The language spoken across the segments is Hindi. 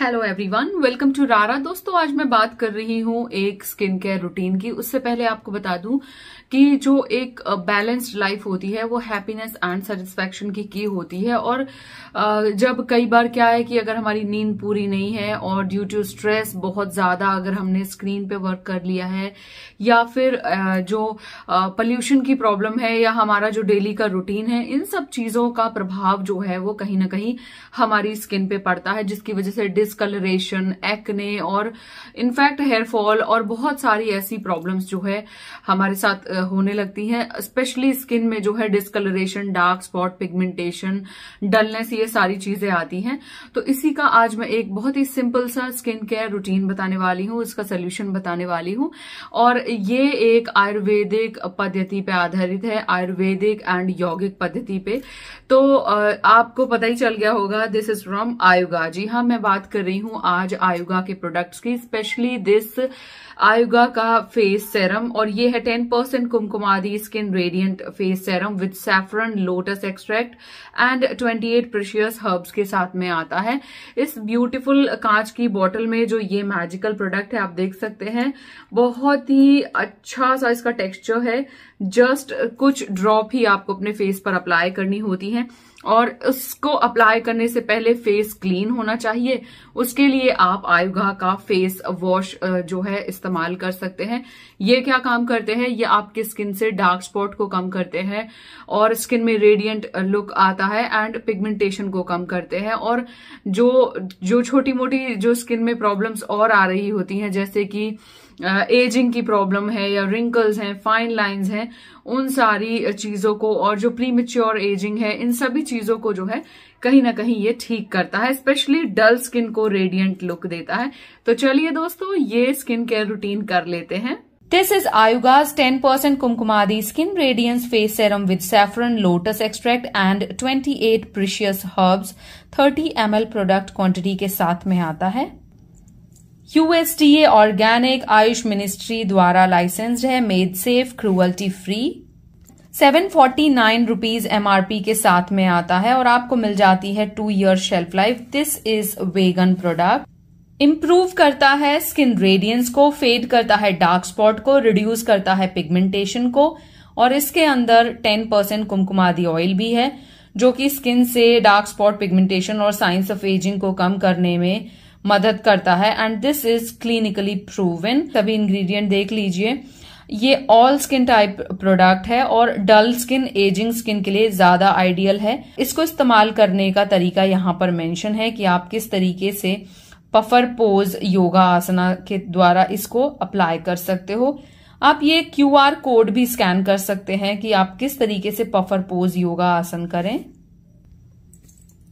हेलो एवरीवन वेलकम टू रारा दोस्तों आज मैं बात कर रही हूँ एक स्किन केयर रूटीन की उससे पहले आपको बता दूं कि जो एक बैलेंस्ड लाइफ होती है वो हैप्पीनेस एंड सेटिस्फेक्शन की की होती है और जब कई बार क्या है कि अगर हमारी नींद पूरी नहीं है और ड्यू टू स्ट्रेस बहुत ज्यादा अगर हमने स्क्रीन पे वर्क कर लिया है या फिर जो पल्यूशन की प्रॉब्लम है या हमारा जो डेली का रूटीन है इन सब चीजों का प्रभाव जो है वो कहीं ना कहीं हमारी स्किन पे पड़ता है जिसकी वजह से डिस्कलरेशन एक्ने और इनफैक्ट हेयर फॉल और बहुत सारी ऐसी प्रॉब्लम्स जो है हमारे साथ होने लगती हैं स्पेशली स्किन में जो है discoloration dark spot pigmentation dullness ये सारी चीजें आती हैं तो इसी का आज मैं एक बहुत ही सिंपल सा स्किन केयर रूटीन बताने वाली हूँ इसका सोल्यूशन बताने वाली हूँ और ये एक आयुर्वेदिक पद्धति पे आधारित है आयुर्वेदिक एंड यौगिक पद्धति पे तो आपको पता ही चल गया होगा दिस इज फ्रॉम आयुगा जी हाँ मैं बात कर रही हूं आज आयुगा के प्रोडक्ट्स की स्पेशली दिस आयुगा का फेस सेरम और ये है ten percent Kumkumadi skin radiant face serum with saffron lotus extract and twenty eight precious herbs के साथ में आता है इस ब्यूटीफुल कांच की बॉटल में जो ये मैजिकल प्रोडक्ट है आप देख सकते हैं बहुत ही अच्छा सा इसका टेक्स्चर है जस्ट कुछ ड्रॉप ही आपको अपने फेस पर अप्लाई करनी होती है और उसको अप्लाई करने से पहले फेस क्लीन होना चाहिए उसके लिए आप आयुगा का फेस वॉश जो है इस्तेमाल कर सकते हैं ये क्या काम करते हैं ये आपकी स्किन से डार्क स्पॉट को कम करते हैं और स्किन में रेडियंट लुक आता है एंड पिगमेंटेशन को कम करते हैं और जो जो छोटी मोटी जो स्किन में प्रॉब्लम्स और आ रही होती हैं जैसे कि एजिंग की प्रॉब्लम है या रिंकल्स हैं फाइन लाइंस हैं उन सारी चीजों को और जो प्री एजिंग है इन सभी चीजों को जो है कहीं ना कहीं ये ठीक करता है स्पेशली डल स्किन को रेडियंट लुक देता है तो चलिए दोस्तों ये स्किन केयर रूटीन कर लेते हैं ten percent Kumkumadi 10% radiance face Radiance with saffron lotus extract and twenty eight 28 herbs thirty 30 L product quantity के साथ में आता है यूएसडीए ऑर्गेनिक आयुष मिनिस्ट्री द्वारा लाइसेंस्ड है made safe cruelty free seven forty nine rupees MRP के साथ में आता है और आपको मिल जाती है two year shelf life this is vegan product improve करता है स्किन रेडियंस को फेड करता है डार्क स्पॉट को रिड्यूस करता है पिगमेंटेशन को और इसके अंदर टेन परसेंट कुमकुमादी ऑयल भी है जो कि स्किन से डार्क स्पॉट पिगमेंटेशन और साइंस ऑफ एजिंग को कम करने में मदद करता है and this is clinically proven सभी इंग्रेडिएंट देख लीजिए ये ऑल स्किन टाइप प्रोडक्ट है और डल स्किन एजिंग स्किन के लिए ज्यादा आइडियल है इसको इस्तेमाल करने का तरीका यहाँ पर मेंशन है कि आप किस तरीके से पफर पोज योगा आसना के द्वारा इसको अप्लाई कर सकते हो आप ये क्यूआर कोड भी स्कैन कर सकते हैं कि आप किस तरीके से पफर पोज योगा आसन करें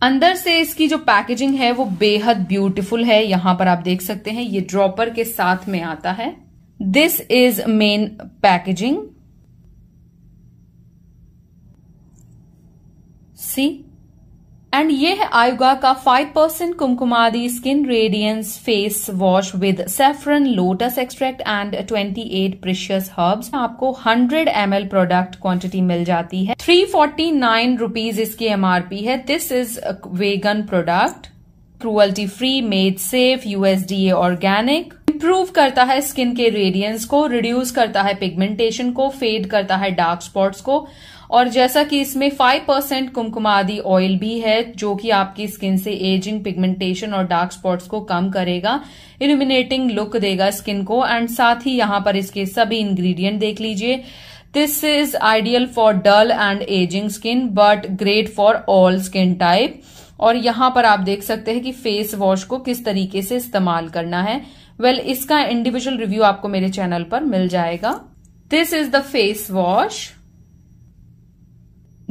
अंदर से इसकी जो पैकेजिंग है वो बेहद ब्यूटीफुल है यहां पर आप देख सकते हैं ये ड्रॉपर के साथ में आता है this is main packaging see and ये है आयुगा का 5% percent Kumkumadi skin radiance face wash with saffron lotus extract and 28 eight precious herbs आपको 100 एम प्रोडक्ट क्वांटिटी मिल जाती है थ्री फोर्टी नाइन रूपीज इसकी एमआरपी है this is vegan product cruelty free made safe USDA organic improve करता है स्किन के रेडियंस को रिड्यूस करता है पिगमेंटेशन को फेड करता है डार्क स्पॉट्स को और जैसा कि इसमें 5% परसेंट कुमकुमा आदि ऑयल भी है जो कि आपकी स्किन से एजिंग पिगमेंटेशन और डार्क स्पॉट्स को कम करेगा इल्यूमिनेटिंग लुक देगा स्किन को एंड साथ ही यहां पर इसके सभी इंग्रेडिएंट देख लीजिए this is ideal for dull and ageing skin but great for all skin type और यहां पर आप देख सकते हैं कि फेस वॉश को किस तरीके से इस्तेमाल करना है वेल well, इसका इंडिविजुअल रिव्यू आपको मेरे चैनल पर मिल जाएगा this is the face wash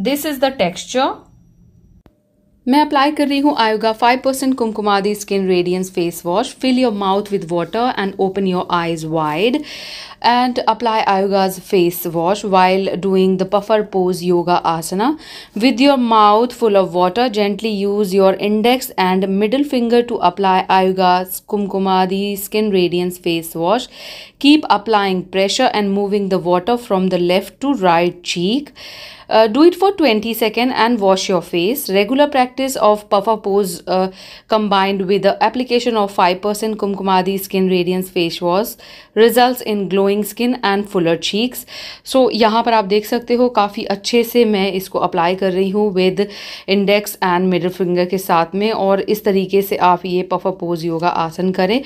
this is the texture मैं अप्लाई कर रही हूँ Ayouga 5% percent Kumkumadi skin radiance face wash fill your mouth with water and open your eyes wide and apply Ayouga's face wash while doing the puffer pose yoga asana with your mouth full of water gently use your index and middle finger to apply Ayouga's Kumkumadi skin radiance face wash keep applying pressure and moving the water from the left to right cheek do it for twenty second and wash your face regular practice practice of puffer pose uh, with with the application of 5% Kumkumadi Skin Radiance Face Wash results in glowing skin and fuller cheeks. So यहाँ पर आप देख सकते हो काफ़ी अच्छे से मैं इसको अप्लाई कर रही हूँ with index and middle finger के साथ में और इस तरीके से आप ये पफर पोज योगा आसन करें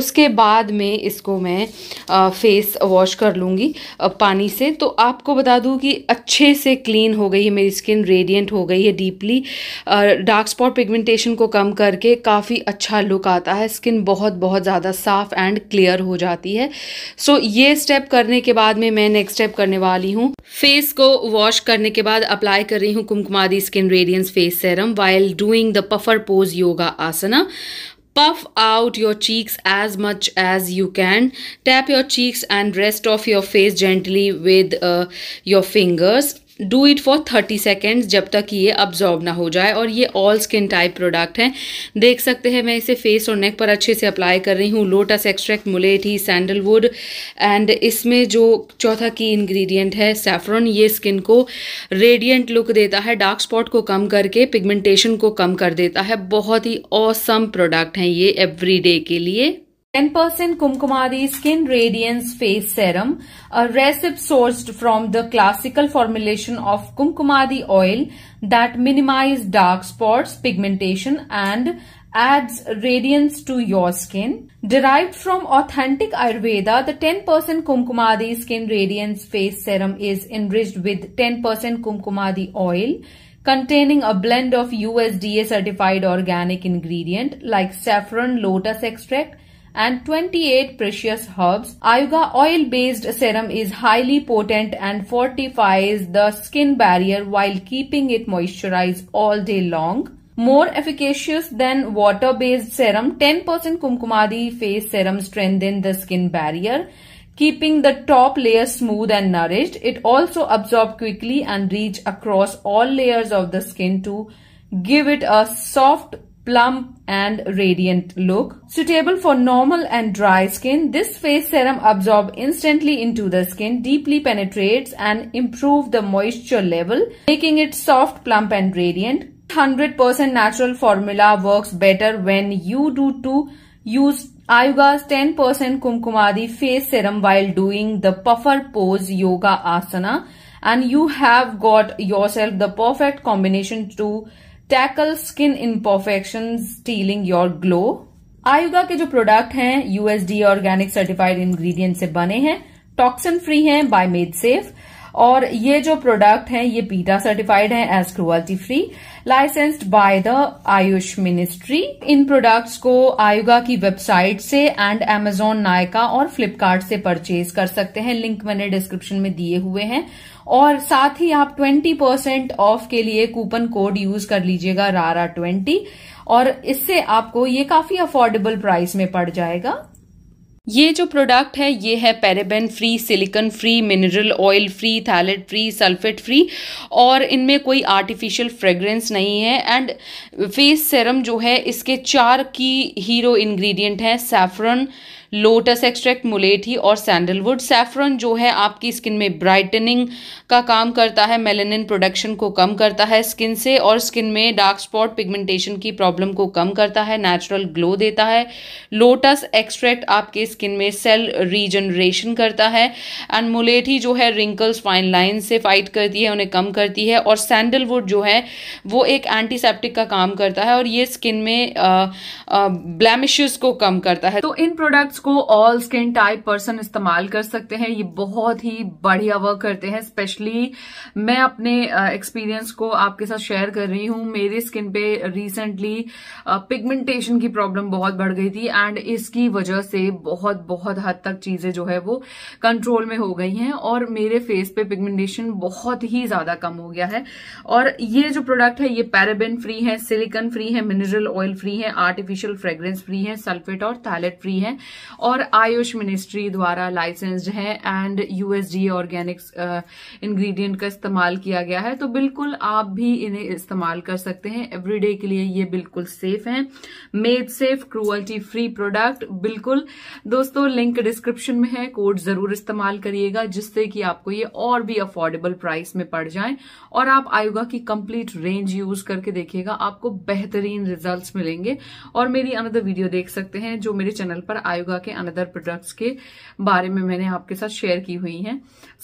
उसके बाद में इसको मैं फेस uh, वॉश कर लूँगी uh, पानी से तो आपको बता दूँ कि अच्छे से क्लीन हो गई है मेरी स्किन रेडियंट हो गई है डीपली डार्क स्पॉट पिगमेंटेशन को कम करके काफ़ी अच्छा लुक आता है स्किन बहुत बहुत ज़्यादा साफ एंड क्लियर हो जाती है सो so, ये स्टेप करने के बाद में मैं नेक्स्ट स्टेप करने वाली हूँ फेस को वॉश करने के बाद अप्लाई कर रही हूँ कुमकुमारी skin radiance face serum while doing the puffer pose yoga asana puff out your cheeks as much as you can tap your cheeks and rest off your face gently with uh, your fingers do it for thirty seconds जब तक ये अब्जॉर्ब ना हो जाए और ये ऑल स्किन टाइप प्रोडक्ट हैं देख सकते हैं मैं इसे फेस और नेक पर अच्छे से अप्लाई कर रही हूँ लोटस एक्सट्रैक्ट मुलेठी सैंडलवुड एंड इसमें जो चौथा की इन्ग्रीडियंट है सेफ्रॉन ये स्किन को रेडियंट लुक देता है डार्क स्पॉट को कम करके पिगमेंटेशन को कम कर देता है बहुत ही औसम awesome प्रोडक्ट हैं ये डे के लिए 10% Kumkumadi Skin Radiance Face Serum, a recipe sourced from the classical formulation of Kumkumadi oil that minimizes dark spots, pigmentation and adds radiance to your skin. Derived from authentic Ayurveda, the 10% Kumkumadi Skin Radiance Face Serum is enriched with 10% Kumkumadi oil containing a blend of USDA certified organic ingredient like saffron lotus extract and 28 precious herbs. Ayuga oil based serum is highly potent and fortifies the skin barrier while keeping it moisturized all day long. More efficacious than water-based serum, 10% Kumkumadi face serum strengthen the skin barrier, keeping the top layer smooth and nourished. It also absorbs quickly and reach across all layers of the skin to give it a soft plump and radiant look. Suitable for normal and dry skin, this face serum absorbs instantly into the skin, deeply penetrates and improve the moisture level, making it soft, plump and radiant. 100% natural formula works better when you do to use Ayuga's 10% Kumkumadi face serum while doing the puffer pose yoga asana and you have got yourself the perfect combination to tackle skin imperfection stealing your glow Ayuga के जो प्रोडक्ट हैं यूएसडी ऑर्गेनिक सर्टिफाइड इंग्रेडिएंट से बने हैं टॉक्सिन फ्री हैं बाय मेड सेफ और ये जो प्रोडक्ट हैं ये पीटा सर्टिफाइड हैं as cruelty free licensed by the AYUSH ministry इन प्रोडक्ट्स को आयुगा की वेबसाइट से एंड एमेजॉन नायका और फ्लिपकार्ट से परचेज कर सकते हैं लिंक मैंने डिस्क्रिप्शन में दिए हुए हैं और साथ ही आप 20 परसेंट ऑफ के लिए कूपन कोड यूज कर लीजिएगा रारा 20 और इससे आपको ये काफी अफोर्डेबल प्राइस में पड़ जाएगा ये जो प्रोडक्ट है ये है paraben free silicone free mineral oil free phthalate free sulphate free और इनमें कोई आर्टिफिशियल फ्रेग्रेंस नहीं है एंड फेस सेरम जो है इसके चार की हीरो इंग्रेडिएंट हैं सैफ्रन लोटस एक्सट्रैक्ट मुलेठी और सैंडलवुड सैफरन जो है आपकी स्किन में ब्राइटनिंग का काम करता है मेलेनिन प्रोडक्शन को कम करता है स्किन से और स्किन में डार्क स्पॉट पिगमेंटेशन की प्रॉब्लम को कम करता है नेचुरल ग्लो देता है लोटस एक्सट्रैक्ट आपके स्किन में सेल रीजनरेशन करता है एंड मुलेठी जो है रिंकल्स फाइन लाइन से फाइट करती है उन्हें कम करती है और सैंडलवुड जो है वो एक एंटीसेप्टिक का काम करता है और ये स्किन में ब्लैमिश को कम करता है तो इन प्रोडक्ट्स इसको ऑल स्किन टाइप पर्सन इस्तेमाल कर सकते हैं ये बहुत ही बढ़िया वर्क करते हैं स्पेशली मैं अपने एक्सपीरियंस को आपके साथ शेयर कर रही हूँ मेरे स्किन पे रिसेंटली पिगमेंटेशन की प्रॉब्लम बहुत बढ़ गई थी एंड इसकी वजह से बहुत बहुत हद तक चीजें जो है वो कंट्रोल में हो गई हैं और मेरे फेस पे पिगमेंटेशन बहुत ही ज्यादा कम हो गया है और ये जो प्रोडक्ट है ये पैराबेन फ्री है सिलिकन फ्री है मिनरल ऑयल फ्री है आर्टिफिशियल फ्रेग्रेंस फ्री है सल्फेट और थैलेट फ्री है और आयुष मिनिस्ट्री द्वारा लाइसेंस्ड है एंड यूएसडी ऑर्गेनिक्स इंग्रेडिएंट का इस्तेमाल किया गया है तो बिल्कुल आप भी इन्हें इस्तेमाल कर सकते हैं एवरीडे के लिए ये बिल्कुल सेफ हैं made safe cruelty free product बिल्कुल दोस्तों लिंक डिस्क्रिप्शन में है कोड जरूर इस्तेमाल करिएगा जिससे कि आपको ये और भी अफोर्डेबल प्राइस में पड़ जाए और आप आयोगा की कंप्लीट रेंज यूज करके देखिएगा आपको बेहतरीन रिजल्ट मिलेंगे और मेरी अनदर वीडियो देख सकते हैं जो मेरे चैनल पर आयोगा के अनदर अदर प्रोडक्ट्स के बारे में मैंने आपके साथ शेयर की हुई हैं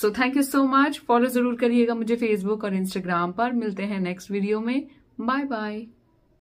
so thank you so much follow जरूर करिएगा मुझे फेसबुक और इंस्टाग्राम पर मिलते हैं नेक्स्ट वीडियो में बाय बाय